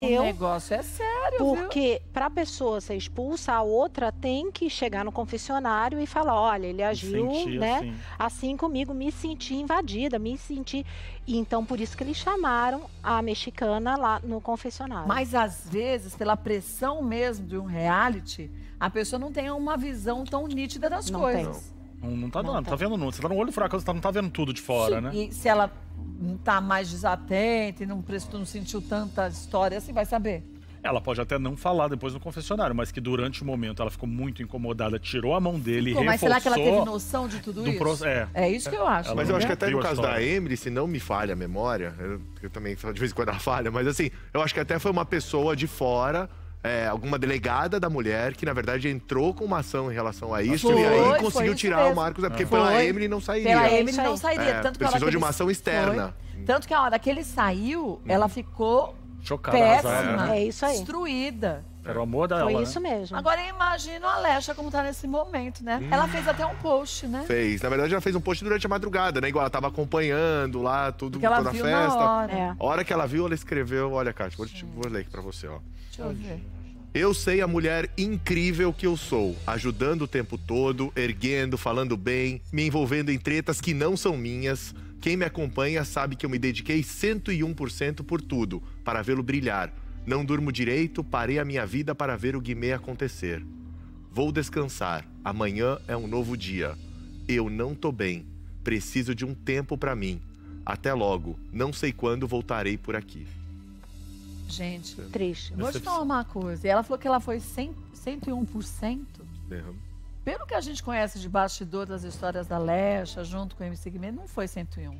Eu, o negócio é sério. Porque para pessoa ser expulsa, a outra tem que chegar no confessionário e falar: olha, ele agiu né, assim. assim. comigo, me senti invadida, me senti. Então, por isso que eles chamaram a mexicana lá no confessionário. Mas às vezes, pela pressão mesmo de um reality, a pessoa não tem uma visão tão nítida das não coisas. Tem. Não, não tá dando, não tá. tá vendo não. Você tá no olho fraco, você tá- não tá vendo tudo de fora, Sim. né? E se ela não está mais desatenta e não, não sentiu tanta história, assim, vai saber. Ela pode até não falar depois no confessionário, mas que durante o momento ela ficou muito incomodada, tirou a mão dele, e reforçou... Mas será que ela teve noção de tudo isso? Pro... É. é isso que eu é. acho. Mas eu acho que até no caso da Emily, se não me falha a memória, eu, eu também de vez em quando ela falha, mas assim, eu acho que até foi uma pessoa de fora é, alguma delegada da mulher que, na verdade, entrou com uma ação em relação a isso foi, e aí conseguiu tirar mesmo. o Marcos, né? porque é. foi. pela Emily não sairia. Pela é. Emily não sairia. É, tanto precisou que de uma ação externa. Foi. Tanto que a hora que ele saiu, uhum. ela ficou Chocada, péssima, é, é. isso aí. destruída. Era o amor da Foi ela, né? isso né? mesmo. Agora imagina a Alexa como tá nesse momento, né? Hum. Ela fez até um post, né? Fez. Na verdade, ela fez um post durante a madrugada, né? Igual ela tava acompanhando lá, tudo, ela toda a festa. Na hora. É. A hora que ela viu, ela escreveu. Olha, Kátia, vou, vou ler aqui pra você, ó. Deixa eu ver. Eu sei a mulher incrível que eu sou, ajudando o tempo todo, erguendo, falando bem, me envolvendo em tretas que não são minhas. Quem me acompanha sabe que eu me dediquei 101% por tudo, para vê-lo brilhar. Não durmo direito, parei a minha vida para ver o Guimê acontecer. Vou descansar, amanhã é um novo dia. Eu não tô bem, preciso de um tempo para mim. Até logo, não sei quando voltarei por aqui. Gente, triste. Vou te falar uma coisa. Ela falou que ela foi 100, 101%. Derram. Pelo que a gente conhece de bastidor das histórias da Lecha, junto com o MC Guimê, não foi 101%.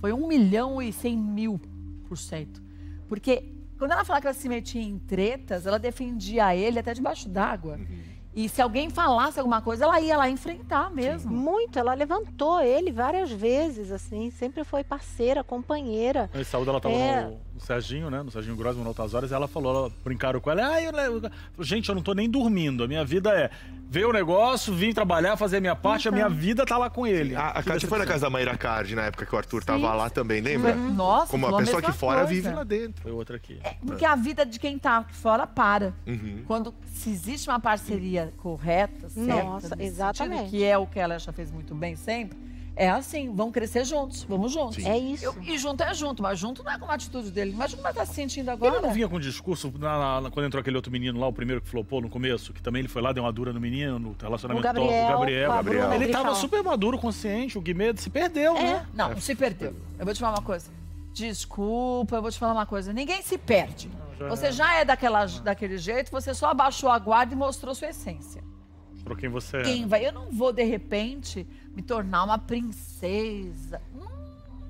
Foi 1 milhão e 100 mil por cento. Porque quando ela falava que ela se metia em tretas, ela defendia ele até debaixo d'água. Uhum. E se alguém falasse alguma coisa, ela ia lá enfrentar mesmo. Sim. Muito, ela levantou ele várias vezes, assim, sempre foi parceira, companheira. E saúde, ela estava é... no, Serginho, né? No Serginho Grosso, no Altas Horas, ela falou, ela, brincaram com ela, ah, eu, gente, eu não estou nem dormindo, a minha vida é ver o negócio, vim trabalhar, fazer a minha parte, então. a minha vida tá lá com ele. A, a tipo foi na assim. casa da Mayra Card, na época que o Arthur Sim. tava lá também, lembra? Uhum. Nossa, Como a pessoa que fora coisa. vive lá dentro. Foi outra aqui. É, porque é. a vida de quem tá fora para. Uhum. Quando se existe uma parceria correta, certa. Nossa, exatamente. Sentido, que é o que ela já fez muito bem sempre. É assim, vão crescer juntos, vamos juntos. Sim. É isso. Eu, e junto é junto, mas junto não é com a atitude dele. Imagina como tá se sentindo agora. Ele não vinha com discurso na, na, quando entrou aquele outro menino lá, o primeiro que flopou no começo, que também ele foi lá, deu uma dura no menino, no relacionamento o Gabriel, top, o Gabriel. Gabriel. Ele tava super maduro, consciente, o Guimedo se perdeu, é. né? Não, é. se perdeu. Eu vou te falar uma coisa. Desculpa, eu vou te falar uma coisa. Ninguém se perde. Já você é. já é daquela, daquele jeito, você só abaixou a guarda e mostrou sua essência. Mostrou quem você é, quem é. Vai? Eu não vou, de repente, me tornar uma princesa. Hum,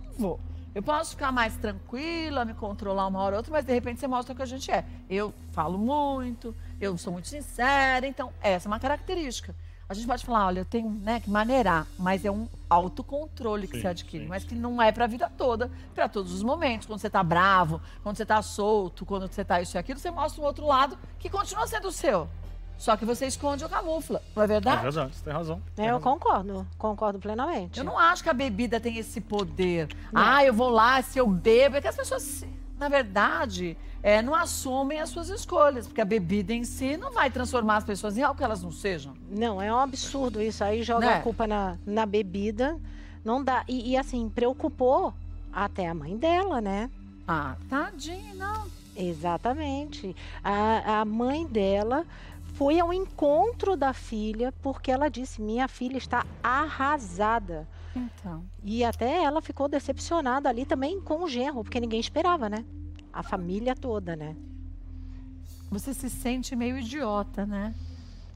não vou. Eu posso ficar mais tranquila, me controlar uma hora ou outra, mas de repente você mostra o que a gente é. Eu falo muito, eu sou muito sincera, então essa é uma característica. A gente pode falar, olha, eu tenho né, que maneirar, mas é um autocontrole que sim, você adquire, sim, mas que não é para a vida toda, para todos os momentos. Quando você está bravo, quando você está solto, quando você está isso e aquilo, você mostra um outro lado que continua sendo o seu. Só que você esconde ou camufla, não é verdade? É verdade, você tem razão. Tem eu razão. concordo, concordo plenamente. Eu não acho que a bebida tem esse poder. Não. Ah, eu vou lá, se eu bebo, é que as pessoas na verdade, é, não assumem as suas escolhas, porque a bebida em si não vai transformar as pessoas em algo que elas não sejam. Não, é um absurdo isso. Aí joga né? a culpa na, na bebida. Não dá. E, e, assim, preocupou até a mãe dela, né? Ah, tadinha, não. Exatamente. A, a mãe dela fui ao encontro da filha porque ela disse: Minha filha está arrasada. Então. E até ela ficou decepcionada ali também com o genro, porque ninguém esperava, né? A família toda, né? Você se sente meio idiota, né?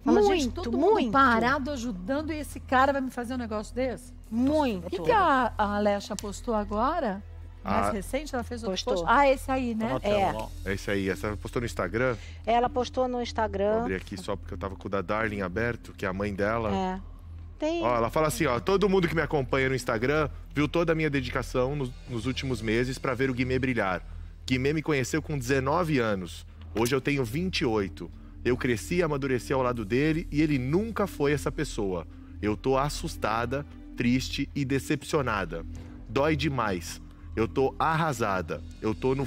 Fala, muito, gente, todo muito. mundo parado ajudando e esse cara vai me fazer um negócio desse? Muito. O que, que a, a Alexa postou agora? Mais a... Ah. recente ela fez outro Post? Ah, esse aí, né? Tá é. é esse aí. Essa postou no Instagram? Ela postou no Instagram. Vou abrir aqui só porque eu tava com o da Darling aberto, que é a mãe dela. É. Tem... Ó, ela fala assim, ó, todo mundo que me acompanha no Instagram viu toda a minha dedicação nos, nos últimos meses para ver o Guimê brilhar. Guimê me conheceu com 19 anos. Hoje eu tenho 28. Eu cresci e amadureci ao lado dele e ele nunca foi essa pessoa. Eu tô assustada, triste e decepcionada. Dói demais eu tô arrasada. Eu tô no